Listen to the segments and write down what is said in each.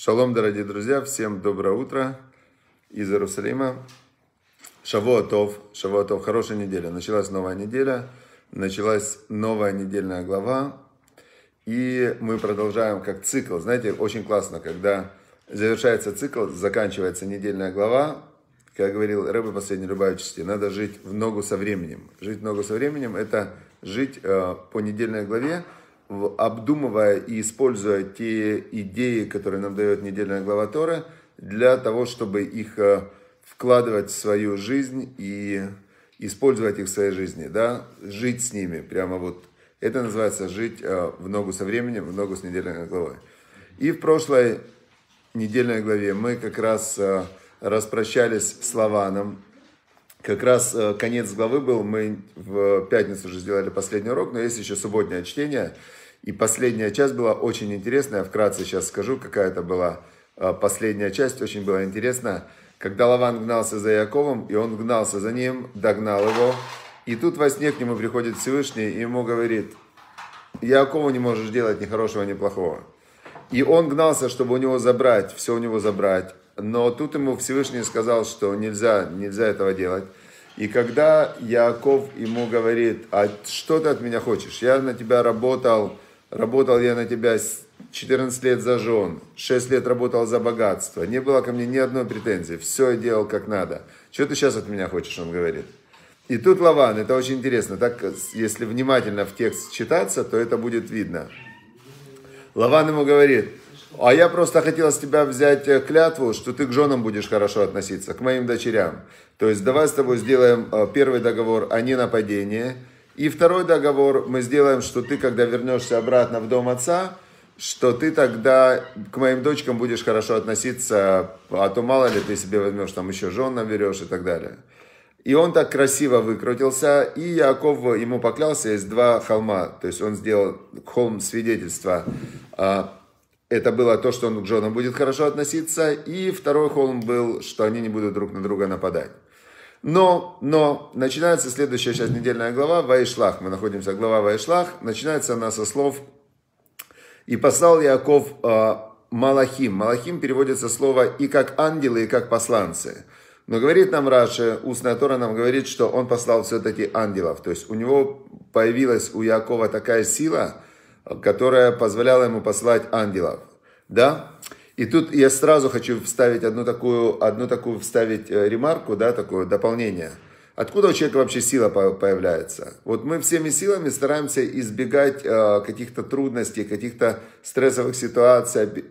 Шалом, дорогие друзья, всем доброе утро из Иерусалима. Шавуатов, Шавуатов, хорошая неделя. Началась новая неделя, началась новая недельная глава. И мы продолжаем как цикл. Знаете, очень классно, когда завершается цикл, заканчивается недельная глава. Как говорил Рэбе последний Рыбаевичский, надо жить в ногу со временем. Жить в ногу со временем – это жить э, по недельной главе – обдумывая и используя те идеи, которые нам дает недельная глава Торы, для того, чтобы их э, вкладывать в свою жизнь и использовать их в своей жизни, да, жить с ними, прямо вот. Это называется жить э, в ногу со временем, в ногу с недельной главой. И в прошлой недельной главе мы как раз э, распрощались с Лаваном. Как раз конец главы был, мы в пятницу уже сделали последний урок, но есть еще субботнее чтение. И последняя часть была очень интересная. Вкратце сейчас скажу, какая это была а, последняя часть. Очень была интересна. Когда Лаван гнался за Яковом, и он гнался за ним, догнал его. И тут во сне к нему приходит Всевышний и ему говорит, Якову не можешь делать ни хорошего, ни плохого. И он гнался, чтобы у него забрать, все у него забрать. Но тут ему Всевышний сказал, что нельзя, нельзя этого делать. И когда Яков ему говорит, а что ты от меня хочешь? Я на тебя работал Работал я на тебя 14 лет за жен, 6 лет работал за богатство. Не было ко мне ни одной претензии. Все делал как надо. Что ты сейчас от меня хочешь, он говорит. И тут Лаван, это очень интересно. Так, если внимательно в текст читаться, то это будет видно. Лаван ему говорит, а я просто хотел с тебя взять э, клятву, что ты к женам будешь хорошо относиться, к моим дочерям. То есть давай с тобой сделаем э, первый договор о ненападении, и второй договор мы сделаем, что ты, когда вернешься обратно в дом отца, что ты тогда к моим дочкам будешь хорошо относиться, а то мало ли ты себе возьмешь, там еще жен наберешь и так далее. И он так красиво выкрутился, и Яков ему поклялся из два холма, то есть он сделал холм свидетельства. А, это было то, что он к женам будет хорошо относиться, и второй холм был, что они не будут друг на друга нападать. Но, но, начинается следующая сейчас недельная глава, Вайшлах. Мы находимся, глава Вайшлах. Начинается она со слов «И послал Яков э, Малахим». Малахим переводится слово «и как ангелы, и как посланцы». Но говорит нам Раши, устная Тора нам говорит, что он послал все-таки ангелов. То есть у него появилась у Якова такая сила, которая позволяла ему послать ангелов. Да? И тут я сразу хочу вставить одну такую, одну такую вставить э, ремарку, да, такое дополнение. Откуда у человека вообще сила появляется? Вот мы всеми силами стараемся избегать э, каких-то трудностей, каких-то стрессовых ситуаций,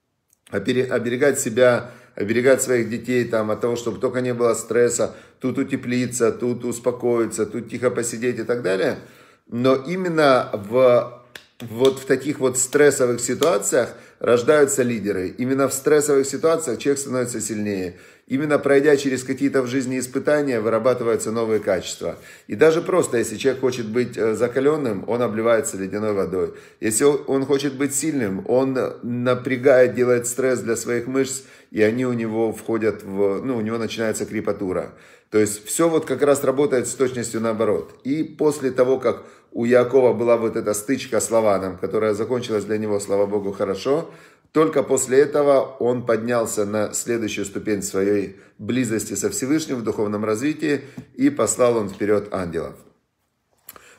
оберегать себя, оберегать своих детей там, от того, чтобы только не было стресса, тут утеплиться, тут успокоиться, тут тихо посидеть и так далее. Но именно в, вот в таких вот стрессовых ситуациях – рождаются лидеры. Именно в стрессовых ситуациях человек становится сильнее. Именно пройдя через какие-то в жизни испытания, вырабатываются новые качества. И даже просто, если человек хочет быть э, закаленным, он обливается ледяной водой. Если он хочет быть сильным, он напрягает, делает стресс для своих мышц, и они у него входят в... Ну, у него начинается крепатура. То есть все вот как раз работает с точностью наоборот. И после того, как у Якова была вот эта стычка с Лаваном, которая закончилась для него, слава богу, хорошо, только после этого он поднялся на следующую ступень своей близости со Всевышним в духовном развитии и послал он вперед ангелов.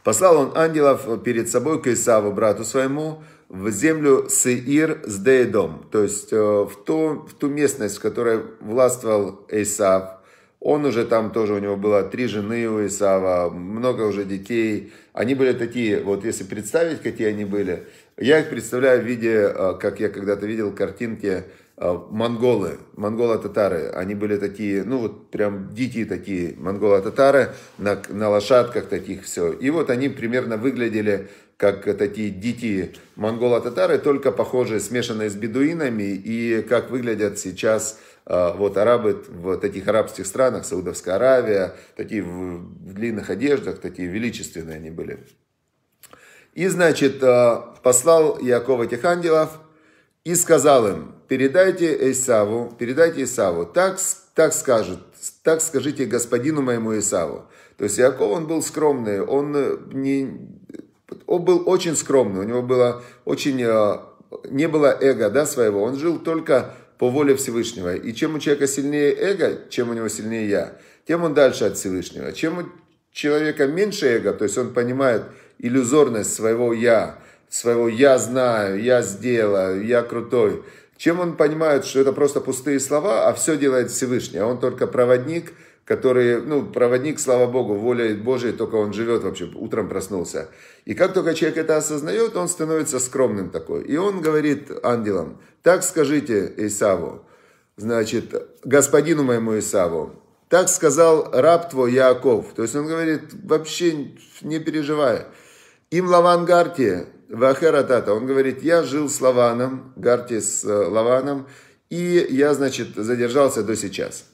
Послал он ангелов перед собой к Исаву, брату своему, в землю Сеир с Дейдом, то есть э, в ту, в ту местность, в которой властвовал Исав, он уже там тоже, у него было три жены у Исава, много уже детей. Они были такие, вот если представить, какие они были, я их представляю в виде, а, как я когда-то видел картинки, а, монголы, монголо-татары. Они были такие, ну вот прям дети такие монголо-татары, на, на лошадках таких все. И вот они примерно выглядели как такие дети монголо-татары, только похожие, смешанные с бедуинами. И как выглядят сейчас а, вот арабы в таких арабских странах, Саудовская Аравия, такие в, в длинных одеждах, такие величественные они были. И, значит, а, послал Яков этих ангелов и сказал им, передайте Исаву, передайте Исаву, так, так скажет, так скажите господину моему Исаву. То есть Яков, он был скромный, он, не, он был очень скромный, у него было очень, а, не было эго да, своего, он жил только по воле Всевышнего. И чем у человека сильнее эго, чем у него сильнее я, тем он дальше от Всевышнего. Чем у человека меньше эго, то есть он понимает иллюзорность своего я, своего я знаю, я сделаю, я крутой, чем он понимает, что это просто пустые слова, а все делает Всевышний, а он только проводник – который ну, проводник, слава богу, воля Божия, только он живет вообще, утром проснулся. И как только человек это осознает, он становится скромным такой. И он говорит ангелам, так скажите Исаву, значит, господину моему Исаву, так сказал раб твой Яков. То есть он говорит, вообще не переживая Им Лаван Гарти, Вахератата, он говорит, я жил с Лаваном, Гарти с э, Лаваном, и я, значит, задержался до сейчас.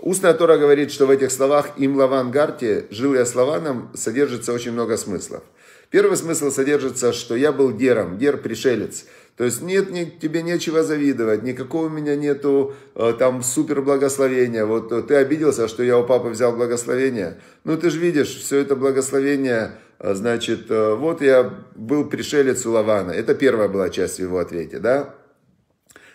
Устная Тора говорит, что в этих словах «им лаван гарти» «жил я с лаваном» содержится очень много смыслов. Первый смысл содержится, что я был гером, гер – пришелец. То есть нет, не, тебе нечего завидовать, никакого у меня нету э, там супер благословения. Вот э, ты обиделся, что я у папы взял благословение. Ну ты же видишь, все это благословение, э, значит, э, вот я был пришелец у Лавана. Это первая была часть в его ответе, да?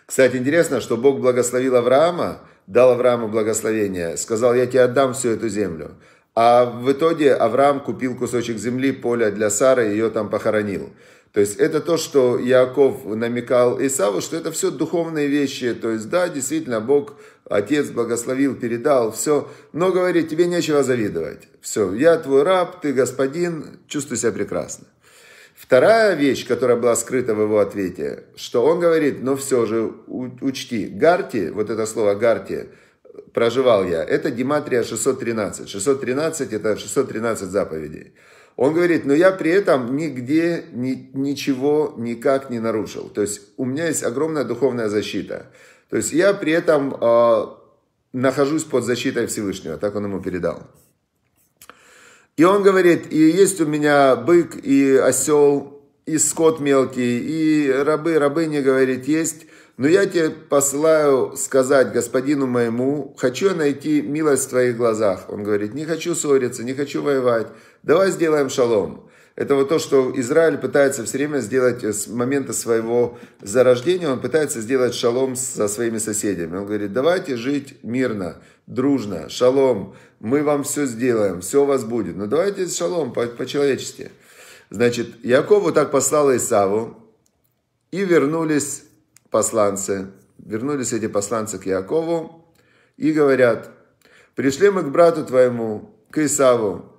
Кстати, интересно, что Бог благословил Авраама, дал Аврааму благословение, сказал, я тебе отдам всю эту землю. А в итоге Авраам купил кусочек земли, поля для Сары, ее там похоронил. То есть это то, что Яков намекал Исаву, что это все духовные вещи. То есть да, действительно, Бог, Отец благословил, передал, все. Но говорит, тебе нечего завидовать. Все, я твой раб, ты господин, чувствуй себя прекрасно. Вторая вещь, которая была скрыта в его ответе, что он говорит, но «Ну, все же учти, Гарти, вот это слово Гарти, проживал я, это Диматрия 613. 613 это 613 заповедей. Он говорит, но я при этом нигде ни, ничего никак не нарушил. То есть у меня есть огромная духовная защита. То есть я при этом э, нахожусь под защитой Всевышнего, так он ему передал. И он говорит, и есть у меня бык, и осел, и скот мелкий, и рабы, рабыня, говорит, есть. Но я тебе посылаю сказать господину моему, хочу найти милость в твоих глазах. Он говорит, не хочу ссориться, не хочу воевать, давай сделаем шалом. Это вот то, что Израиль пытается все время сделать с момента своего зарождения, он пытается сделать шалом со своими соседями. Он говорит, давайте жить мирно, дружно, шалом, мы вам все сделаем, все у вас будет. Но давайте шалом по-человечески. Значит, Якову так послал Исаву, и вернулись посланцы, вернулись эти посланцы к Якову и говорят, пришли мы к брату твоему, к Исаву,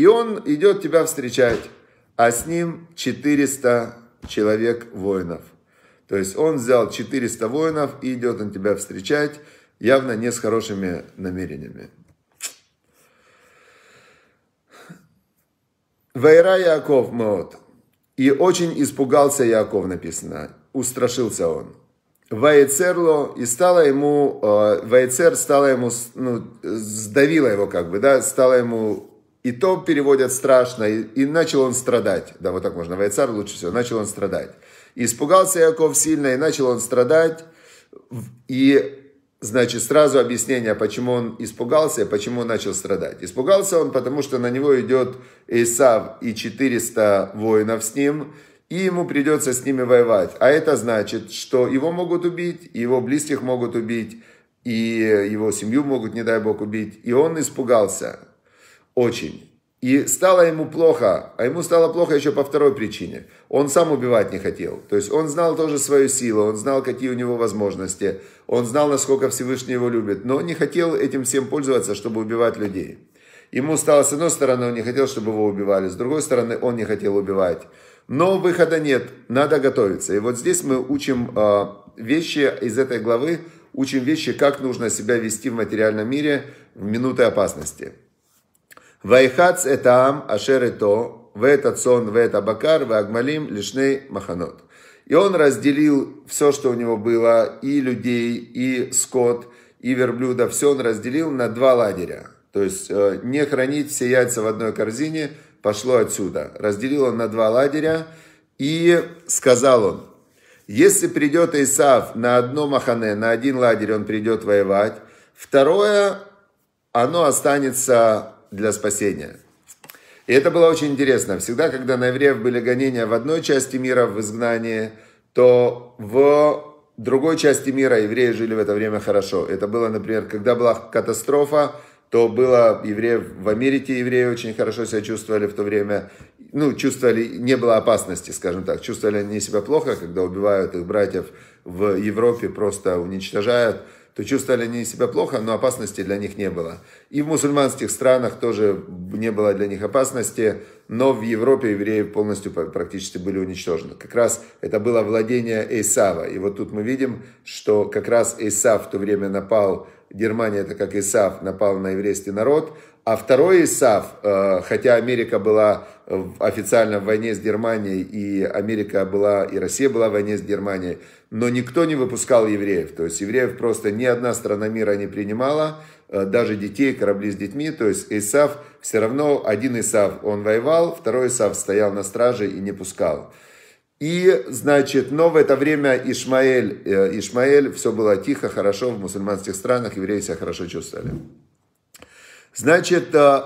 и он идет тебя встречать, а с ним 400 человек воинов. То есть он взял 400 воинов и идет он тебя встречать, явно не с хорошими намерениями. Вайра Яков Моот. И очень испугался Яков, написано. Устрашился он. Вайцерло, и стало ему, э, Вайцер стало ему, ну, сдавило его как бы, да, стало ему и то переводят страшно, и, и начал он страдать. Да, вот так можно, Вайцар лучше всего, начал он страдать. И испугался Яков сильно, и начал он страдать. И, значит, сразу объяснение, почему он испугался, почему он начал страдать. Испугался он, потому что на него идет Исав и 400 воинов с ним, и ему придется с ними воевать. А это значит, что его могут убить, его близких могут убить, и его семью могут, не дай бог, убить. И он испугался. Очень. И стало ему плохо, а ему стало плохо еще по второй причине. Он сам убивать не хотел. То есть он знал тоже свою силу, он знал, какие у него возможности, он знал, насколько Всевышний его любит, но не хотел этим всем пользоваться, чтобы убивать людей. Ему стало, с одной стороны, он не хотел, чтобы его убивали, с другой стороны, он не хотел убивать. Но выхода нет, надо готовиться. И вот здесь мы учим а, вещи из этой главы, учим вещи, как нужно себя вести в материальном мире в минуты опасности. Вайхац это ам, ашер это, в это бакар, в Агмалим лишней маханот. И он разделил все, что у него было, и людей, и скот, и верблюда, все он разделил на два лагеря. То есть э, не хранить все яйца в одной корзине пошло отсюда. Разделил он на два лагеря и сказал он, если придет Исав на одно махане, на один лагерь он придет воевать, второе, оно останется для спасения. И это было очень интересно. Всегда, когда на евреев были гонения в одной части мира в изгнании, то в другой части мира евреи жили в это время хорошо. Это было, например, когда была катастрофа, то было евреев в Америке, евреи очень хорошо себя чувствовали в то время, ну, чувствовали, не было опасности, скажем так, чувствовали они себя плохо, когда убивают их братьев в Европе, просто уничтожают – то чувствовали они себя плохо, но опасности для них не было. И в мусульманских странах тоже не было для них опасности, но в Европе евреи полностью практически были уничтожены. Как раз это было владение Эйсава. И вот тут мы видим, что как раз Эйсав в то время напал, Германия это как Эйсав напал на еврейский народ – а второй Исав, э, хотя Америка была официально в войне с Германией, и Америка была, и Россия была в войне с Германией, но никто не выпускал евреев. То есть евреев просто ни одна страна мира не принимала, э, даже детей, корабли с детьми. То есть Исав все равно, один Исав он воевал, второй Исав стоял на страже и не пускал. И, значит, но в это время Ишмаэль, э, Ишмаэль, все было тихо, хорошо, в мусульманских странах евреи себя хорошо чувствовали. Значит, э,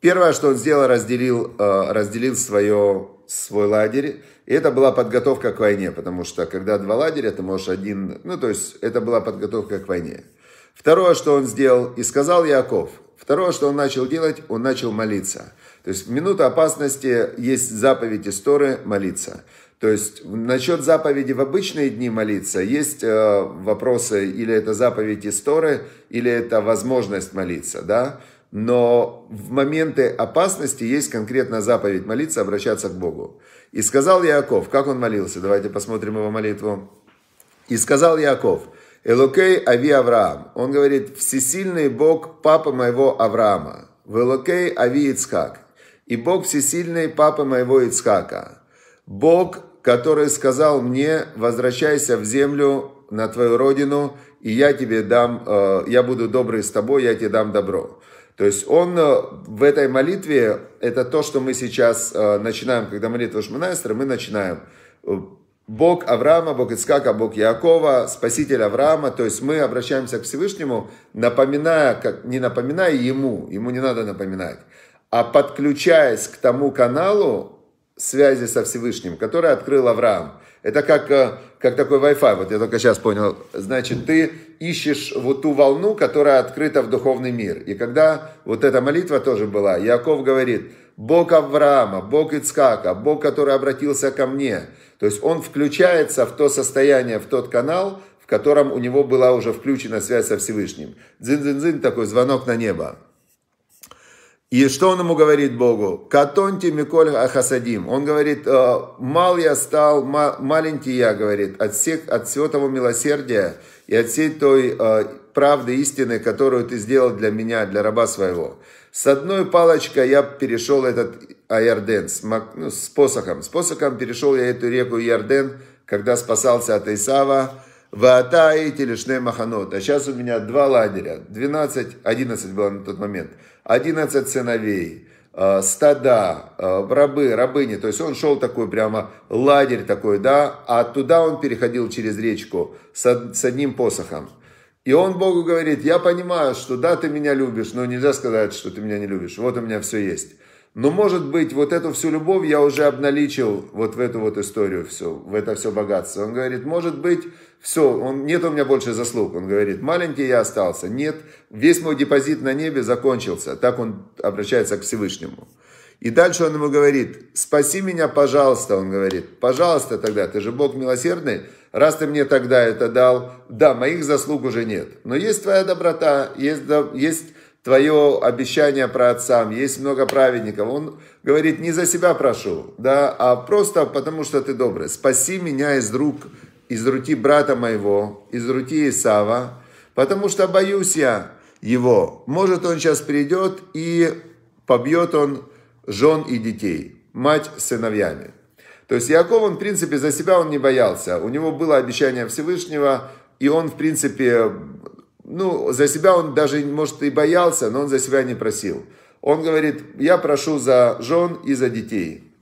первое, что он сделал, разделил, э, разделил свое, свой лагерь. И это была подготовка к войне, потому что когда два лагеря, ты можешь один... Ну, то есть, это была подготовка к войне. Второе, что он сделал, и сказал Яков. Второе, что он начал делать, он начал молиться – то есть в минуту опасности есть заповедь истории молиться. То есть насчет заповеди в обычные дни молиться есть э, вопросы, или это заповедь истории, или это возможность молиться, да? Но в моменты опасности есть конкретно заповедь молиться, обращаться к Богу. И сказал Яков, как он молился, давайте посмотрим его молитву. И сказал Яков, Элокей Ави Авраам. Он говорит, всесильный Бог, папа моего Авраама. Велокей Ави Ицхак и Бог всесильный папы моего Ицхака, Бог, который сказал мне, возвращайся в землю на твою родину, и я тебе дам, э, я буду добрый с тобой, я тебе дам добро. То есть он э, в этой молитве, это то, что мы сейчас э, начинаем, когда молитва Шманайстра, мы начинаем. Бог Авраама, Бог Искака, Бог Якова, Спаситель Авраама. То есть мы обращаемся к Всевышнему, напоминая, как, не напоминая Ему, Ему не надо напоминать, а подключаясь к тому каналу связи со Всевышним, который открыл Авраам. Это как, э, как такой Wi-Fi, вот я только сейчас понял. Значит, ты ищешь вот ту волну, которая открыта в духовный мир. И когда вот эта молитва тоже была, Яков говорит, Бог Авраама, Бог Ицкака, Бог, который обратился ко мне. То есть он включается в то состояние, в тот канал, в котором у него была уже включена связь со Всевышним. Дзин-дзин-дзин, такой звонок на небо. И что он ему говорит Богу? Катонти Миколь Ахасадим. Он говорит, «Э, мал я стал, маленький я, говорит, от, всех, от всего того милосердия и от всей той э, правды, истины, которую ты сделал для меня, для раба своего. С одной палочкой я перешел этот Айорден, с, ну, с посохом. С посохом перешел я эту реку Ярден, когда спасался от Исава, Ваата и телешне маханот. А сейчас у меня два лагеря. 12, 11 было на тот момент. 11 сыновей, э, стада, э, рабы, рабыни. То есть он шел такой прямо лагерь такой, да. А туда он переходил через речку с одним посохом. И он Богу говорит, я понимаю, что да, ты меня любишь, но нельзя сказать, что ты меня не любишь. Вот у меня все есть. Но, может быть, вот эту всю любовь я уже обналичил вот в эту вот историю все, в это все богатство. Он говорит, может быть, все, он, нет у меня больше заслуг. Он говорит, маленький я остался, нет, весь мой депозит на небе закончился. Так он обращается к Всевышнему. И дальше он ему говорит, спаси меня, пожалуйста, он говорит, пожалуйста тогда, ты же Бог милосердный, раз ты мне тогда это дал, да, моих заслуг уже нет, но есть твоя доброта, есть, есть твое обещание про отцам, есть много праведников. Он говорит, не за себя прошу, да, а просто потому, что ты добрый. Спаси меня из рук, из руки брата моего, из руки Исава, потому что боюсь я его. Может, он сейчас придет и побьет он жен и детей, мать с сыновьями. То есть Яков, он, в принципе, за себя он не боялся. У него было обещание Всевышнего, и он, в принципе, ну, за себя он даже, может, и боялся, но он за себя не просил. Он говорит, я прошу за жен и за детей.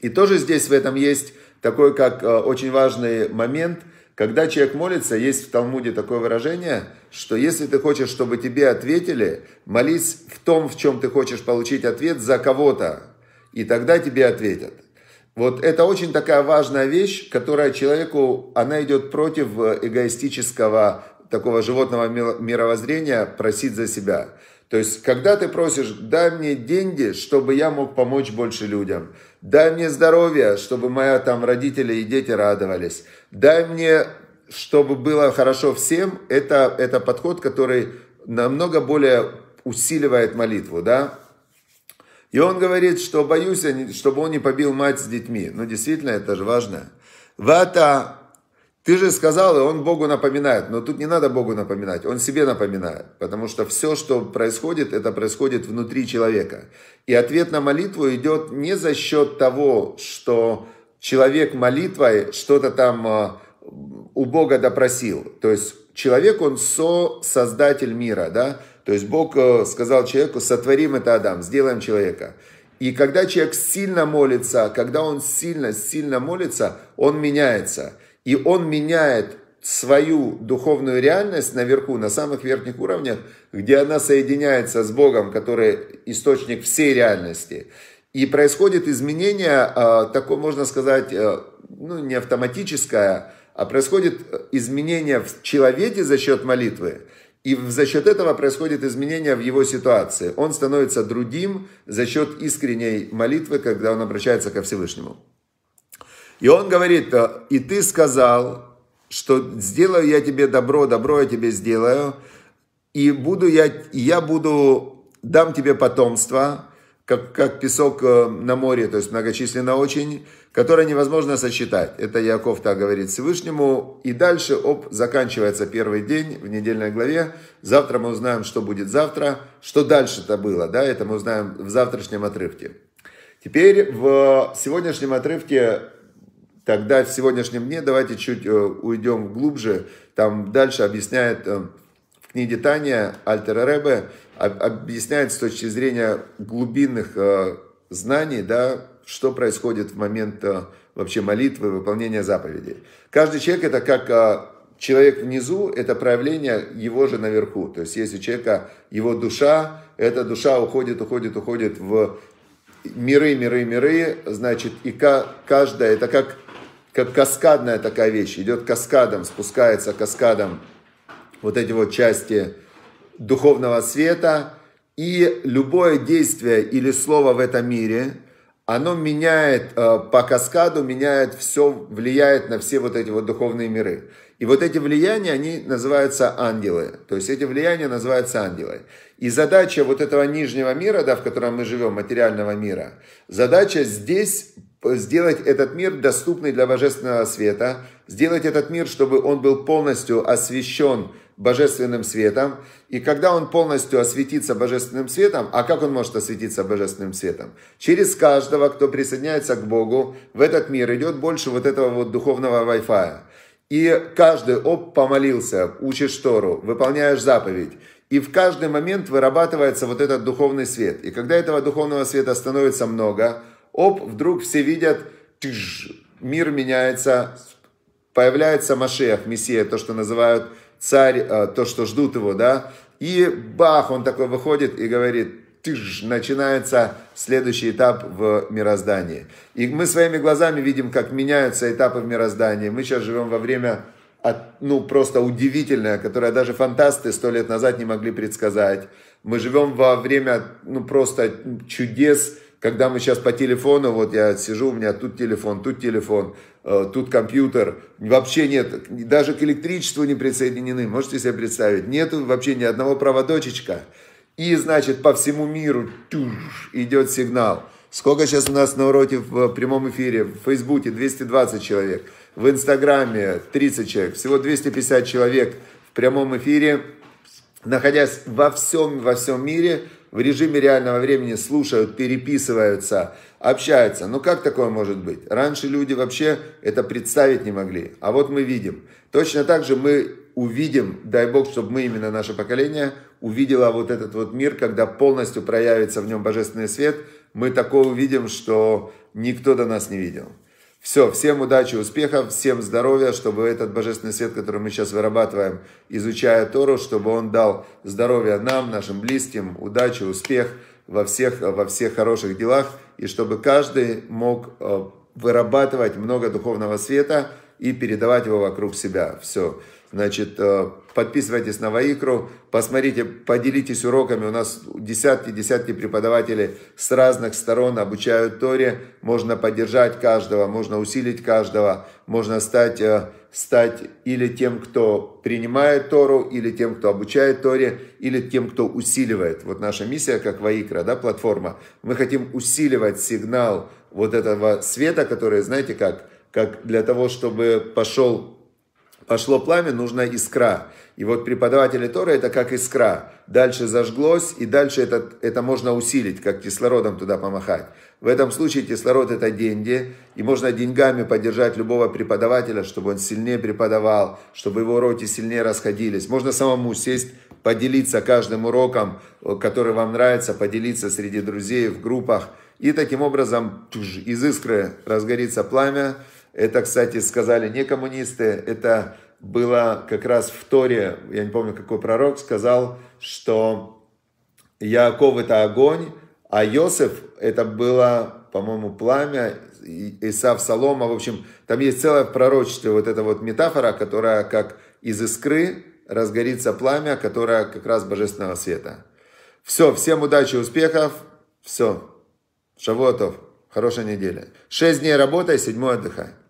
И тоже здесь в этом есть такой, как э, очень важный момент, когда человек молится, есть в Талмуде такое выражение, что если ты хочешь, чтобы тебе ответили, молись в том, в чем ты хочешь получить ответ за кого-то, и тогда тебе ответят. Вот это очень такая важная вещь, которая человеку, она идет против э, эгоистического такого животного мировоззрения просить за себя. То есть, когда ты просишь, дай мне деньги, чтобы я мог помочь больше людям. Дай мне здоровье, чтобы мои там родители и дети радовались. Дай мне, чтобы было хорошо всем. Это, это подход, который намного более усиливает молитву, да? И он говорит, что боюсь, чтобы он не побил мать с детьми. Ну, действительно, это же важно. Вата ты же сказал, и он Богу напоминает. Но тут не надо Богу напоминать, он себе напоминает. Потому что все, что происходит, это происходит внутри человека. И ответ на молитву идет не за счет того, что человек молитвой что-то там а, у Бога допросил. То есть человек, он со-создатель мира, да? То есть Бог э, сказал человеку, сотворим это Адам, сделаем человека. И когда человек сильно молится, когда он сильно-сильно молится, он меняется – и он меняет свою духовную реальность наверху, на самых верхних уровнях, где она соединяется с Богом, который источник всей реальности. И происходит изменение, а, такое можно сказать, а, ну, не автоматическое, а происходит изменение в человеке за счет молитвы. И за счет этого происходит изменение в его ситуации. Он становится другим за счет искренней молитвы, когда он обращается ко Всевышнему. И он говорит, «Э, и ты сказал, что сделаю я тебе добро, добро я тебе сделаю, и буду я, я буду, дам тебе потомство, как, как песок э, на море, то есть многочисленно очень, которое невозможно сосчитать. Это Яков так говорит Всевышнему. И дальше, оп, заканчивается первый день в недельной главе. Завтра мы узнаем, что будет завтра, что дальше-то было, да, это мы узнаем в завтрашнем отрывке. Теперь в сегодняшнем отрывке Тогда в сегодняшнем дне давайте чуть э, уйдем глубже. Там дальше объясняет э, в книге Таня Альтера Ребе, объясняет с точки зрения глубинных э, знаний, да, что происходит в момент вообще молитвы, выполнения заповедей. Каждый человек это как человек внизу – это проявление его же наверху. То есть если у человека его душа, эта душа уходит, уходит, уходит в миры, миры, миры, значит, и каждая, это как как каскадная такая вещь, идет каскадом, спускается каскадом вот эти вот части духовного света, и любое действие или слово в этом мире, оно меняет э, по каскаду, меняет все, влияет на все вот эти вот духовные миры. И вот эти влияния, они называются ангелы. То есть эти влияния называются ангелы. И задача вот этого нижнего мира, да, в котором мы живем, материального мира, задача здесь сделать этот мир доступный для божественного света, сделать этот мир, чтобы он был полностью освещен божественным светом. И когда он полностью осветится божественным светом, а как он может осветиться божественным светом? Через каждого, кто присоединяется к Богу, в этот мир идет больше вот этого вот духовного Wi-Fi. И каждый, оп, помолился, учишь Тору, выполняешь заповедь. И в каждый момент вырабатывается вот этот духовный свет. И когда этого духовного света становится много – оп, вдруг все видят, тыж, мир меняется, появляется Машех, Мессия, то, что называют царь, э, то, что ждут его, да, и бах, он такой выходит и говорит, тыж, начинается следующий этап в мироздании. И мы своими глазами видим, как меняются этапы в мироздании. Мы сейчас живем во время от, ну, просто удивительное, которое даже фантасты сто лет назад не могли предсказать. Мы живем во время, ну, просто чудес, когда мы сейчас по телефону, вот я сижу, у меня тут телефон, тут телефон, э, тут компьютер, вообще нет, даже к электричеству не присоединены, можете себе представить, нет вообще ни одного проводочечка. И, значит, по всему миру тюш, идет сигнал. Сколько сейчас у нас на уроке в прямом эфире? В Фейсбуке 220 человек, в Инстаграме 30 человек, всего 250 человек в прямом эфире, находясь во всем, во всем мире – в режиме реального времени слушают, переписываются, общаются. Ну как такое может быть? Раньше люди вообще это представить не могли. А вот мы видим. Точно так же мы увидим, дай Бог, чтобы мы, именно наше поколение, увидело вот этот вот мир, когда полностью проявится в нем божественный свет. Мы такого увидим, что никто до нас не видел. Все, всем удачи, успехов, всем здоровья, чтобы этот божественный свет, который мы сейчас вырабатываем, изучая Тору, чтобы он дал здоровья нам, нашим близким, удачи, успех во всех, во всех хороших делах, и чтобы каждый мог э, вырабатывать много духовного света и передавать его вокруг себя. Все. Значит, э, подписывайтесь на Ваикру, посмотрите, поделитесь уроками. У нас десятки-десятки преподавателей с разных сторон обучают Торе. Можно поддержать каждого, можно усилить каждого, можно стать, э, стать или тем, кто принимает Тору, или тем, кто обучает Торе, или тем, кто усиливает. Вот наша миссия, как Ваикра, да, платформа. Мы хотим усиливать сигнал вот этого света, который, знаете, как, как для того, чтобы пошел пошло пламя, нужна искра. И вот преподаватели Торы это как искра. Дальше зажглось, и дальше это, это можно усилить, как кислородом туда помахать. В этом случае кислород это деньги, и можно деньгами поддержать любого преподавателя, чтобы он сильнее преподавал, чтобы его уроки сильнее расходились. Можно самому сесть, поделиться каждым уроком, э, который вам нравится, поделиться среди друзей, в группах. И таким образом из искры разгорится пламя. Это, кстати, сказали не коммунисты, это было как раз в Торе, я не помню, какой пророк сказал, что Яков это огонь, а Йосеф это было, по-моему, пламя, Исав Солома, в общем, там есть целое пророчество, вот эта вот метафора, которая как из искры разгорится пламя, которое как раз божественного света. Все, всем удачи, успехов, все. Шавотов, хорошая неделя. Шесть дней работай, седьмой отдыхай.